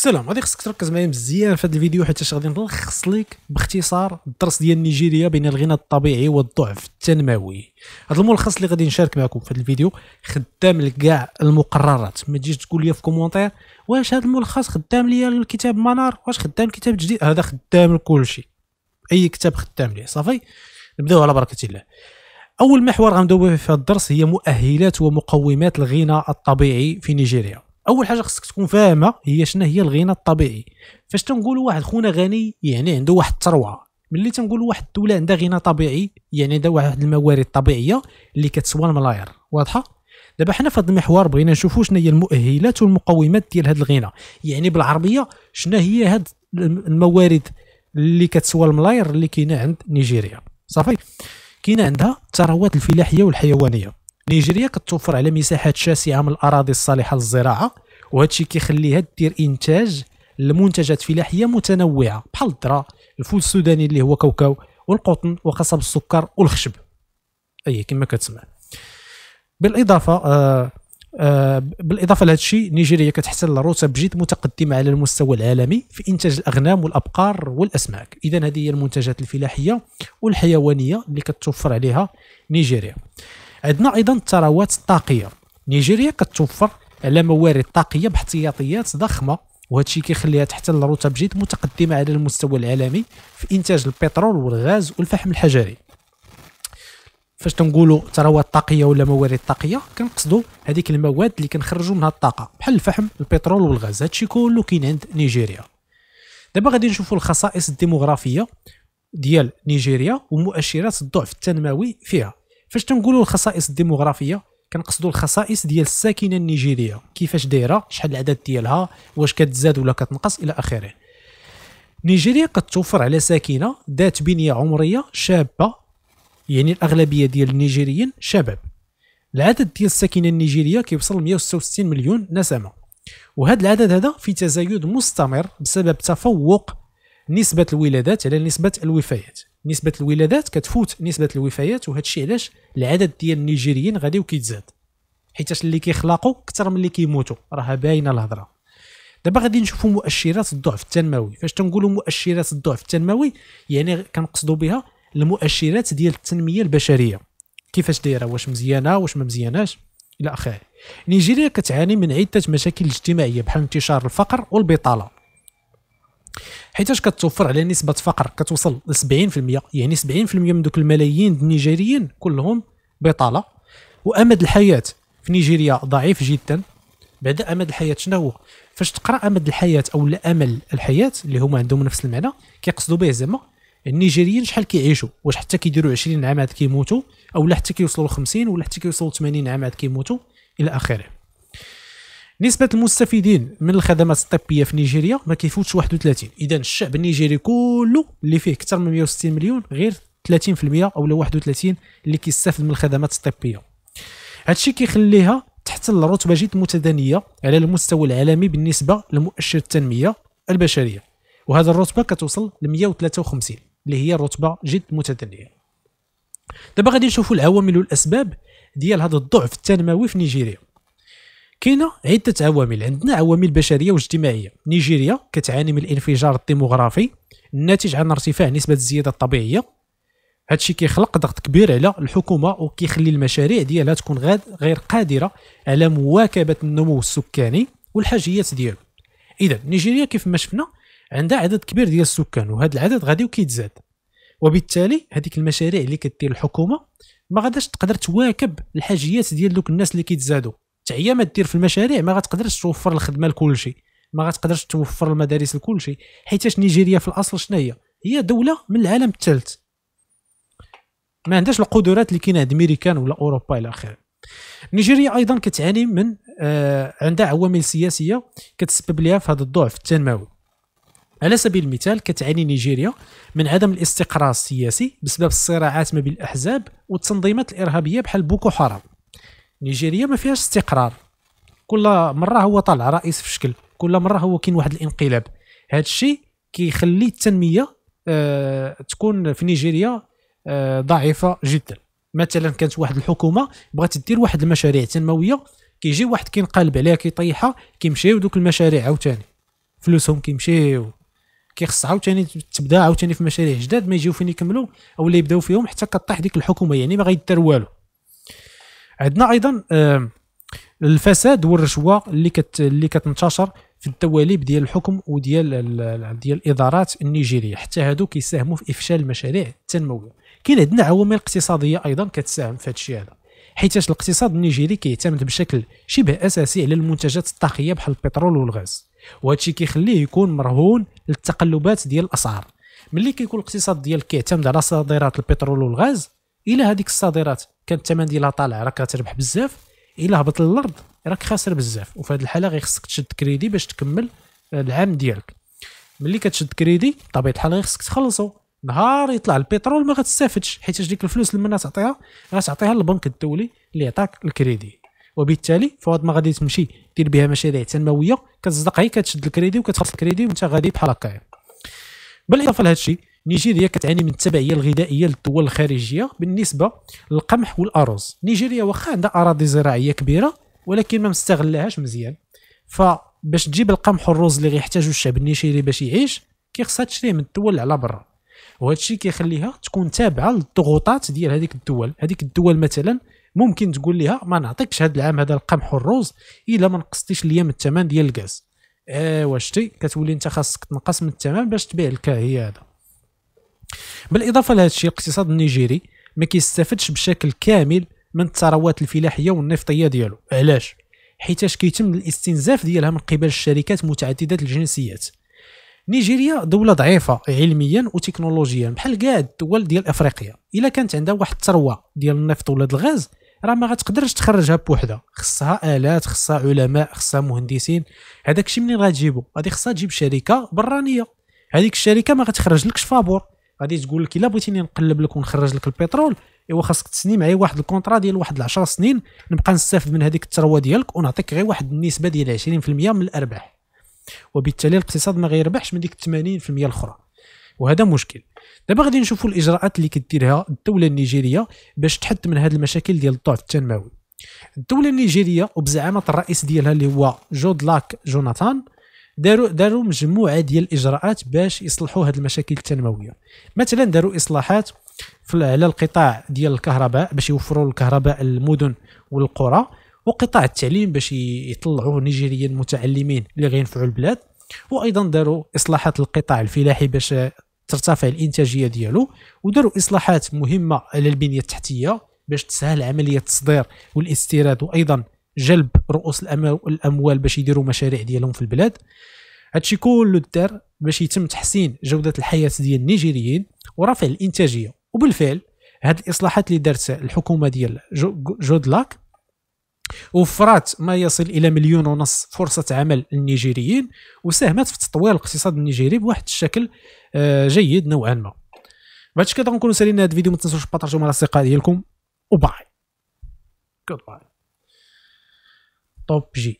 سلام غادي خصك تركز معايا مزيان في هذا الفيديو حيت غادي نلخص لك باختصار الدرس ديال نيجيريا بين الغنى الطبيعي والضعف التنموي هذا الملخص اللي غادي نشارك معكم في هذا الفيديو خدام لكاع المقررات ما تجيش تقول لي في كومونتير واش هذا الملخص خدام ليا الكتاب منار واش خدام كتاب جديد هذا خدام لكل شيء اي كتاب خدام ليه صافي نبداو على بركه الله اول محور غنبداو به في هذا الدرس هي مؤهلات ومقومات الغنى الطبيعي في نيجيريا اول حاجه خصك تكون فاهمه هي شنو هي الغنى الطبيعي فاش تنقولوا واحد خونا غني يعني عنده واحد الثروه ملي تنقولوا واحد الدوله عندها غنى طبيعي يعني عندها واحد الموارد الطبيعيه اللي كتسوى الملاير واضحه دابا حنا في هذا المحور بغينا نشوفوا شنو هي المؤهلات والمقومات ديال هذا الغنى يعني بالعربيه شنو هي هاد الموارد اللي كتسوى الملاير اللي كاينه عند نيجيريا صافي كاينه عندها الثروات الفلاحيه والحيوانيه نيجيريا كتوفر على مساحات شاسعه من الاراضي الصالحه للزراعه وهذا الشيء كيخليها دير انتاج لمنتجات فلاحيه متنوعه بحال الذره الفول السوداني اللي هو كاوكاو والقطن وقصب السكر والخشب اي كما كتسمع بالاضافه آه آه بالاضافه لهذا الشيء نيجيريا كتحتل رتب جد متقدمه على المستوى العالمي في انتاج الاغنام والابقار والاسماك اذا هذه هي المنتجات الفلاحيه والحيوانيه اللي كتوفر عليها نيجيريا عندنا ايضا الثروات الطاقيه نيجيريا كتوفر على موارد طاقيه باحتياطيات ضخمه وهذا الشيء كيخليها تحتل رتب جد متقدمه على المستوى العالمي في انتاج البترول والغاز والفحم الحجري فاش تنقولوا ثروات طاقيه ولا موارد طاقيه كنقصدوا هذيك المواد اللي كنخرجوا منها الطاقه بحال الفحم البترول والغاز هادشي كله كاين عند نيجيريا دابا غادي نشوفوا الخصائص الديموغرافيه ديال نيجيريا ومؤشرات الضعف التنموي فيها فاش تنقولوا الخصائص الديموغرافيه كنقصدوا الخصائص ديال الساكنه النيجيريه كيفاش دايره شحال العدد ديالها واش كتزاد ولا كتنقص الى اخره نيجيريا كتوفر على ساكنه ذات بنيه عمريه شابه يعني الاغلبيه ديال النيجيريين شباب العدد ديال الساكنه النيجيريه كيوصل 166 مليون نسمه وهذا العدد هذا في تزايد مستمر بسبب تفوق نسبه الولادات على نسبه الوفيات نسبه الولادات كتفوت نسبه الوفيات وهذا الشيء علاش العدد ديال النيجيريين غادي وكيتزاد حيت اللي كيخلقوا اكثر من اللي كيموتوا راها باينه الهضره دابا غادي نشوفوا مؤشرات الضعف التنموي فاش تنقولوا مؤشرات الضعف التنموي يعني كنقصدوا بها المؤشرات ديال التنميه البشريه كيفاش دايره واش مزيانه واش ما مزياناش الى اخره نيجيريا كتعاني من عده مشاكل اجتماعيه بحال انتشار الفقر والبطاله حيتاش كتوفر على نسبه فقر كتوصل ل 70% يعني 70% من دوك الملايين النيجيريين كلهم بطاله وامد الحياه في نيجيريا ضعيف جدا بعد امد الحياه شنو هو فاش تقرا امد الحياه او لا امل الحياه اللي هما عندهم نفس المعنى كيقصدوا به زعما النيجيريين شحال كيعيشوا واش حتى كيديروا 20 عام عاد كيموتوا او لا حتى كيوصلوا ل 50 ولا حتى كيوصلوا ل 80 عام عاد كيموتوا الى اخره نسبه المستفيدين من الخدمات الطبيه في نيجيريا ما كيفوتش 31 اذا الشعب النيجيري كله اللي فيه اكثر من 160 مليون غير 30% او 31 اللي كيستافد من الخدمات الطبيه هادشي كيخليها تحت الرتبه جد متدنيه على المستوى العالمي بالنسبه لمؤشر التنميه البشريه وهذا الرتبه كتوصل ل 153 اللي هي رتبه جد متدنيه دابا غادي نشوفوا العوامل والاسباب ديال هذا الضعف التنموي في نيجيريا كاينه عده عوامل عندنا عوامل بشريه واجتماعيه نيجيريا كتعاني من الانفجار الديموغرافي الناتج عن ارتفاع نسبه الزياده الطبيعيه هادشي كيخلق ضغط كبير على الحكومه وكيخلي المشاريع ديالها تكون غير قادره على مواكبه النمو السكاني والحاجيات ديالو اذا نيجيريا كيف ما شفنا عندها عدد كبير ديال السكان وهذا العدد غادي وكيتزاد وبالتالي هذيك المشاريع اللي كدير الحكومه ما غاداش تقدر تواكب الحاجيات ديال دوك الناس اللي كيتزادوا هي ما دير في المشاريع ما غتقدرش توفر الخدمه لكل شيء ما غتقدرش توفر المدارس لكل شيء حيتاش نيجيريا في الاصل شنو هي هي دوله من العالم الثالث ما عندهاش القدرات اللي كاينه عند امريكان ولا اوروبا الى اخره نيجيريا ايضا كتعاني من آه عندها عوامل سياسيه كتسبب لها في هذا الضعف التنموي على سبيل المثال كتعاني نيجيريا من عدم الاستقرار السياسي بسبب الصراعات ما بين الاحزاب والتنظيمات الارهابيه بحال بوكو حرام نيجيريا ما فيهاش استقرار كل مره هو طالع رئيس في شكل كل مره هو كاين واحد الانقلاب هذا الشيء كيخلي التنميه آه تكون في نيجيريا آه ضعيفه جدا مثلا كانت واحد الحكومه بغات دير واحد المشاريع تنمويه كيجي واحد كينقلب عليها كيطيحها كيمشيو دوك المشاريع عاوتاني فلوسهم كيمشيو كيخص عاوتاني تبدا عاوتاني في مشاريع جداد ما يجيو فين يكملوا او اللي يبداو فيهم حتى كطيح ديك الحكومه يعني ما غيدار والو عندنا ايضا الفساد والرشوه اللي كت اللي كتنتشر في التواليب ديال الحكم وديال ديال الادارات النيجيريه حتى هادو كيساهموا في افشال المشاريع التنمويه كاين عندنا عوامل اقتصاديه ايضا كتساهم في هادشي هذا حيتاش الاقتصاد النيجيري كيعتمد بشكل شبه اساسي على المنتجات الطاقيه بحال البترول والغاز وهادشي كيخليه يكون مرهون للتقلبات ديال الاسعار ملي كيكون الاقتصاد ديالك كيعتمد على صادرات البترول والغاز الا هذيك الصادرات كان الثمن ديالها طالع راك كتربح بزاف الا هبط للارض راك خاسر بزاف وفي هذه الحاله غيخصك تشد كريدي باش تكمل العام ديالك ملي كتشد كريدي بطبيعه الحال غيخصك تخلصو نهار يطلع البترول ما غتستافدش حيت ديك الفلوس اللي منا تعطيها غتعطيها للبنك الدولي اللي عطاك الكريدي وبالتالي فواد ما غادي تمشي دير بها مشاريع تنمويه كتصدق هي كتشد الكريدي وكتخلص الكريدي وانت غادي بحال هكايا بالاضافه لهذا الشيء نيجيريا كتعاني من التبعيه الغذائيه للدول الخارجيه بالنسبه للقمح والارز نيجيريا واخا عندها اراضي زراعيه كبيره ولكن ما مستغلهاش مزيان فباش تجيب القمح والرز اللي غيحتاجو الشعب النيجيري باش يعيش كيخصها تشريه من الدول على برا وهذا الشيء كيخليها تكون تابعه للضغوطات ديال هذيك الدول هذيك الدول مثلا ممكن تقول لها ما نعطيكش هذا العام هذا القمح والرز الا ما نقصتيش ليا من الثمن ديال الغاز ايوا آه، شتي كتولي انت خاصك تنقص من الثمن باش تبيع الكاهي هي هذا بالاضافه لهذا الشيء الاقتصاد النيجيري ما كيستافدش بشكل كامل من الثروات الفلاحيه والنفطيه ديالو علاش حيتاش كيتم الاستنزاف ديالها من قبل الشركات متعدده الجنسيات نيجيريا دولة ضعيفة علميا وتكنولوجيا بحال كاع الدول ديال افريقيا الا كانت عندها واحد الثروة ديال النفط ولا الغاز راه ما غتقدرش تخرجها بوحدها خصها الات خصها علماء خصها مهندسين هذاك الشيء منين غتجيبو غادي خصها تجيب شركة برانية هذيك الشركة ما غتخرج لكش فابور غادي تقول لك الا بغيتيني نقلب لك ونخرج لك البترول ايوا خاصك تسني معايا واحد الكونطرا ديال واحد 10 سنين نبقى نستافد من هذيك الثروه ديالك ونعطيك غير واحد النسبه ديال 20% من الارباح وبالتالي الاقتصاد ما غيربحش من ديك 80% الاخرى وهذا مشكل دابا غادي نشوفوا الاجراءات اللي كديرها الدوله النيجيريه باش تحد من هذه المشاكل ديال الضعف التنموي الدوله النيجيريه وبزعامه الرئيس ديالها اللي هو جود لاك جوناثان داروا داروا مجموعه ديال الاجراءات باش يصلحوا هذه المشاكل التنمويه مثلا داروا اصلاحات على القطاع ديال الكهرباء باش يوفروا الكهرباء للمدن والقرى وقطاع التعليم باش يطلعوا نيجيريين متعلمين اللي غينفعوا البلاد وايضا داروا اصلاحات القطاع الفلاحي باش ترتفع الانتاجيه ديالو وداروا اصلاحات مهمه على البنيه التحتيه باش تسهل عمليه التصدير والاستيراد وايضا جلب رؤوس الاموال باش يديروا مشاريع ديالهم في البلاد هادشي كله دار باش يتم تحسين جوده الحياه ديال النيجيريين ورفع الانتاجيه وبالفعل هاد الاصلاحات اللي دارت الحكومه ديال جودلاك وفرات ما يصل الى مليون ونص فرصه عمل للنيجيريين وساهمت في تطوير الاقتصاد النيجيري بواحد الشكل آه، جيد نوعا ما بهذا الشكل غنكونوا سالينا هذا الفيديو ما تنسوش تبارطاجيو مع الاصدقاء ديالكم وباي جود باي توب جي